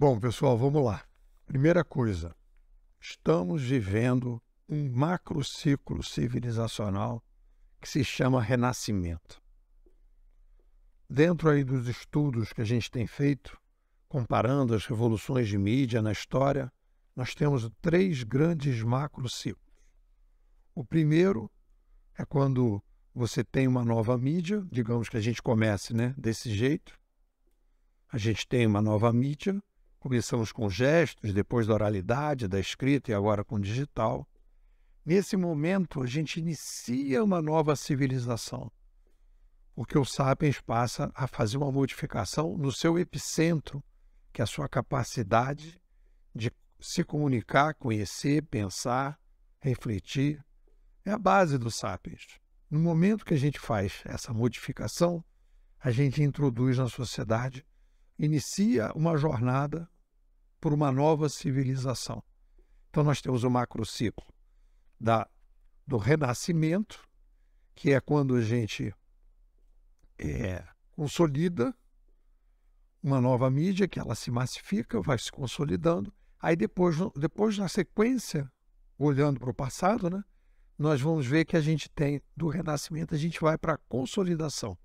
Bom, pessoal, vamos lá. Primeira coisa, estamos vivendo um macro ciclo civilizacional que se chama Renascimento. Dentro aí dos estudos que a gente tem feito, comparando as revoluções de mídia na história, nós temos três grandes macro ciclos. O primeiro é quando você tem uma nova mídia, digamos que a gente comece né, desse jeito, a gente tem uma nova mídia, Começamos com gestos, depois da oralidade, da escrita e agora com digital. Nesse momento, a gente inicia uma nova civilização. O que o Sapiens passa a fazer uma modificação no seu epicentro, que é a sua capacidade de se comunicar, conhecer, pensar, refletir. É a base do Sapiens. No momento que a gente faz essa modificação, a gente introduz na sociedade, inicia uma jornada por uma nova civilização. Então nós temos o macrociclo da do renascimento, que é quando a gente é, consolida uma nova mídia, que ela se massifica, vai se consolidando. Aí depois, depois na sequência, olhando para o passado, né, nós vamos ver que a gente tem, do renascimento, a gente vai para a consolidação,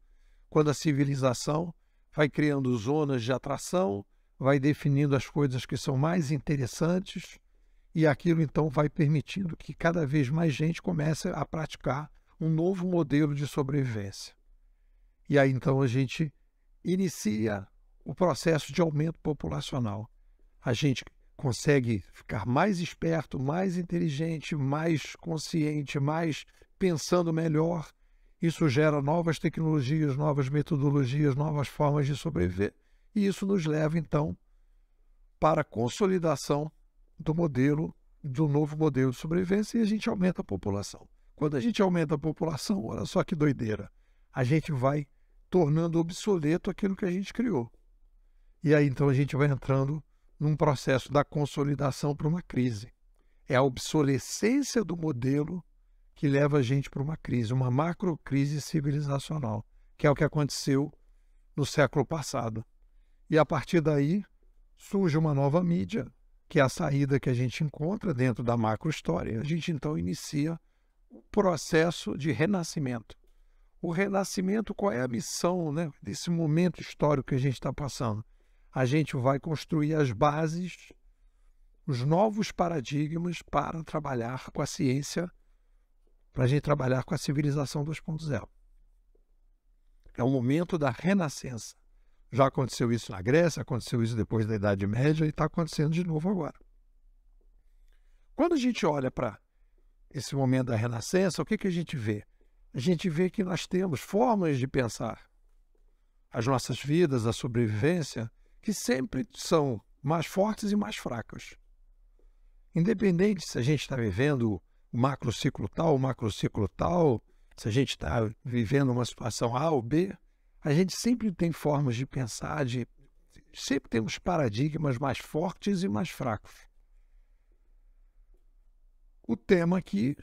quando a civilização vai criando zonas de atração, vai definindo as coisas que são mais interessantes e aquilo então vai permitindo que cada vez mais gente comece a praticar um novo modelo de sobrevivência. E aí então a gente inicia o processo de aumento populacional. A gente consegue ficar mais esperto, mais inteligente, mais consciente, mais pensando melhor. Isso gera novas tecnologias, novas metodologias, novas formas de sobreviver. E isso nos leva, então, para a consolidação do modelo, do novo modelo de sobrevivência, e a gente aumenta a população. Quando a gente aumenta a população, olha só que doideira, a gente vai tornando obsoleto aquilo que a gente criou. E aí, então, a gente vai entrando num processo da consolidação para uma crise. É a obsolescência do modelo que leva a gente para uma crise, uma macrocrise civilizacional, que é o que aconteceu no século passado. E a partir daí surge uma nova mídia, que é a saída que a gente encontra dentro da macro história. A gente então inicia o processo de renascimento. O renascimento, qual é a missão né, desse momento histórico que a gente está passando? A gente vai construir as bases, os novos paradigmas para trabalhar com a ciência, para a gente trabalhar com a civilização 2.0. É o momento da renascença. Já aconteceu isso na Grécia, aconteceu isso depois da Idade Média e está acontecendo de novo agora. Quando a gente olha para esse momento da Renascença, o que, que a gente vê? A gente vê que nós temos formas de pensar as nossas vidas, a sobrevivência, que sempre são mais fortes e mais fracas. Independente se a gente está vivendo o macrociclo tal, o macrociclo tal, se a gente está vivendo uma situação A ou B, a gente sempre tem formas de pensar, de, sempre temos paradigmas mais fortes e mais fracos. O tema que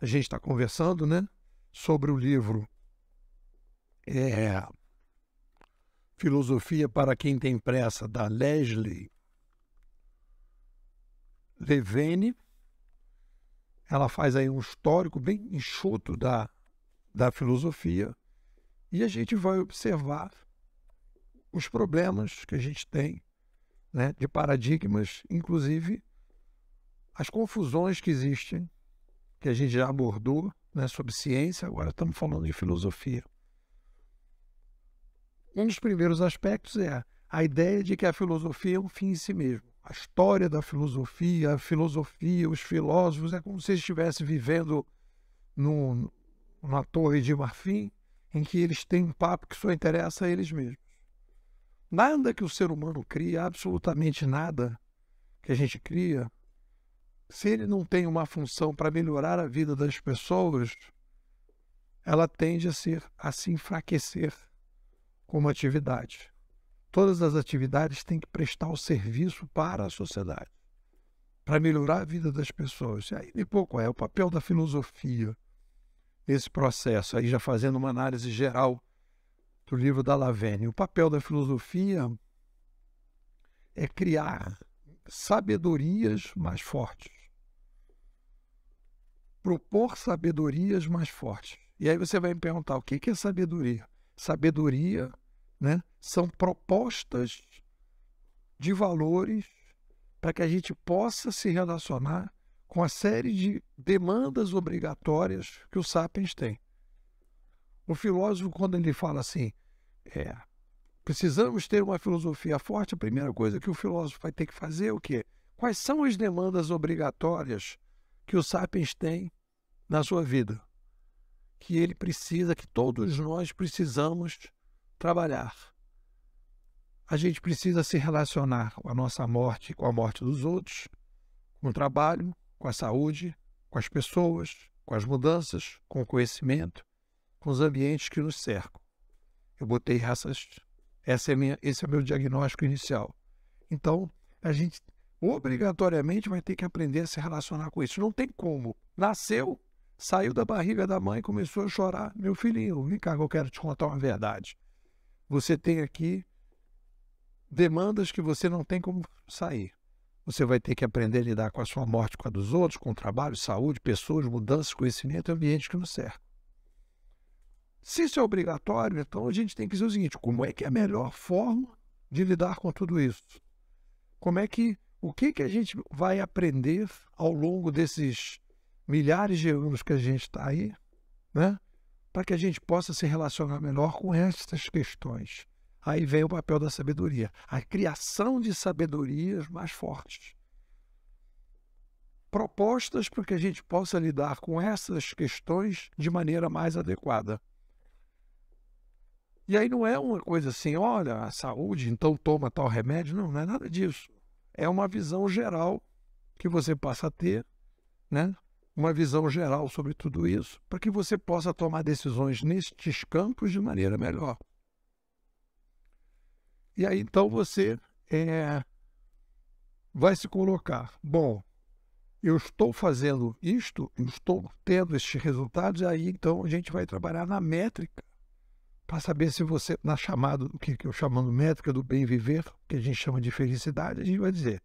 a gente está conversando, né, sobre o livro é Filosofia para quem tem pressa da Leslie Levene. Ela faz aí um histórico bem enxuto da, da filosofia e a gente vai observar os problemas que a gente tem né, de paradigmas, inclusive as confusões que existem, que a gente já abordou né, sobre ciência, agora estamos falando de filosofia. Um dos primeiros aspectos é a ideia de que a filosofia é um fim em si mesmo. A história da filosofia, a filosofia, os filósofos, é como se estivesse vivendo numa torre de marfim em que eles têm um papo que só interessa a eles mesmos. Nada que o ser humano cria, absolutamente nada que a gente cria, se ele não tem uma função para melhorar a vida das pessoas, ela tende a, ser, a se enfraquecer como atividade. Todas as atividades têm que prestar o serviço para a sociedade, para melhorar a vida das pessoas. E aí, e pouco é o papel da filosofia? esse processo, aí já fazendo uma análise geral do livro da Lavenne. O papel da filosofia é criar sabedorias mais fortes. Propor sabedorias mais fortes. E aí você vai me perguntar o que é sabedoria? Sabedoria né, são propostas de valores para que a gente possa se relacionar com a série de demandas obrigatórias que o Sapiens tem. O filósofo, quando ele fala assim, é, precisamos ter uma filosofia forte, a primeira coisa que o filósofo vai ter que fazer é o quê? Quais são as demandas obrigatórias que o Sapiens tem na sua vida? Que ele precisa, que todos nós precisamos trabalhar. A gente precisa se relacionar com a nossa morte, com a morte dos outros, com o trabalho, com a saúde, com as pessoas, com as mudanças, com o conhecimento, com os ambientes que nos cercam. Eu botei essas, essa é minha, esse é meu diagnóstico inicial. Então, a gente obrigatoriamente vai ter que aprender a se relacionar com isso. Não tem como. Nasceu, saiu da barriga da mãe, começou a chorar. Meu filhinho, vem cá que eu quero te contar uma verdade. Você tem aqui demandas que você não tem como sair. Você vai ter que aprender a lidar com a sua morte, com a dos outros, com o trabalho, saúde, pessoas, mudanças, conhecimento e ambiente que nos cerca. Se isso é obrigatório, então a gente tem que dizer o seguinte: como é que é a melhor forma de lidar com tudo isso? Como é que o que que a gente vai aprender ao longo desses milhares de anos que a gente está aí, né? Para que a gente possa se relacionar melhor com estas questões. Aí vem o papel da sabedoria, a criação de sabedorias mais fortes. Propostas para que a gente possa lidar com essas questões de maneira mais adequada. E aí não é uma coisa assim, olha, a saúde, então toma tal remédio. Não, não é nada disso. É uma visão geral que você passa a ter, né? uma visão geral sobre tudo isso, para que você possa tomar decisões nestes campos de maneira melhor. E aí então você é, vai se colocar: bom, eu estou fazendo isto, eu estou tendo estes resultados, e aí então a gente vai trabalhar na métrica para saber se você, na chamada, o que, eu eu chamando métrica do bem viver, que a gente chama de felicidade, a gente vai dizer: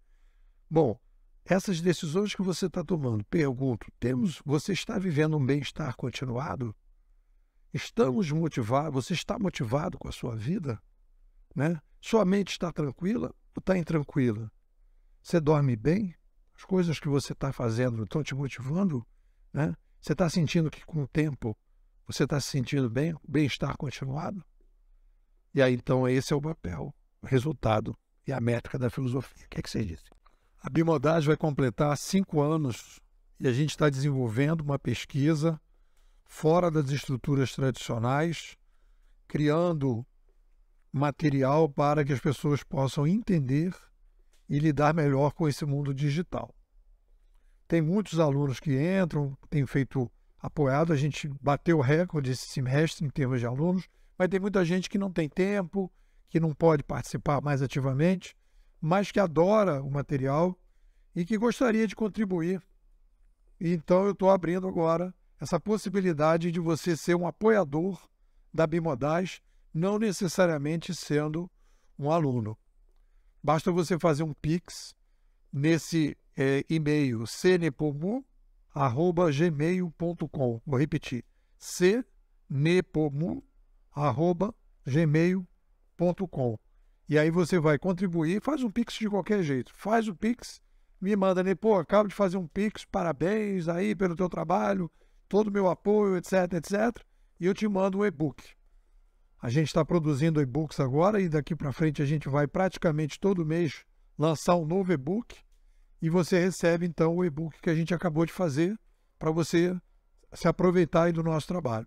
bom, essas decisões que você está tomando, pergunto, temos, você está vivendo um bem-estar continuado? Estamos motivados, você está motivado com a sua vida? Né? Sua mente está tranquila ou está intranquila? Você dorme bem? As coisas que você está fazendo estão te motivando? Né? Você está sentindo que com o tempo você está se sentindo bem, bem-estar continuado? E aí, então, esse é o papel, o resultado e a métrica da filosofia. O que, é que você disse? A Bimodage vai completar cinco anos e a gente está desenvolvendo uma pesquisa fora das estruturas tradicionais, criando material para que as pessoas possam entender e lidar melhor com esse mundo digital. Tem muitos alunos que entram, tem feito apoiado, a gente bateu o recorde esse semestre em termos de alunos, mas tem muita gente que não tem tempo, que não pode participar mais ativamente, mas que adora o material e que gostaria de contribuir. Então eu estou abrindo agora essa possibilidade de você ser um apoiador da Bimodais não necessariamente sendo um aluno. Basta você fazer um Pix nesse é, e-mail cnepomu.gmail.com. Vou repetir, cnepomu.gmail.com. E aí você vai contribuir, faz um Pix de qualquer jeito. Faz o Pix, me manda, né? Pô, acabo de fazer um Pix, parabéns aí pelo teu trabalho, todo o meu apoio, etc, etc. E eu te mando um e-book. A gente está produzindo e-books agora e daqui para frente a gente vai praticamente todo mês lançar um novo e-book e você recebe então o e-book que a gente acabou de fazer para você se aproveitar do nosso trabalho.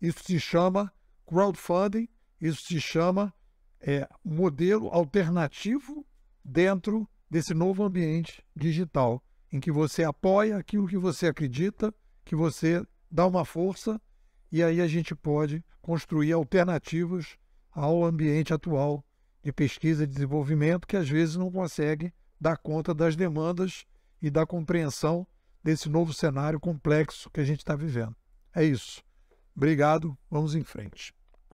Isso se chama crowdfunding, isso se chama é, modelo alternativo dentro desse novo ambiente digital, em que você apoia aquilo que você acredita, que você dá uma força e aí a gente pode construir alternativas ao ambiente atual de pesquisa e desenvolvimento que às vezes não consegue dar conta das demandas e da compreensão desse novo cenário complexo que a gente está vivendo. É isso. Obrigado, vamos em frente.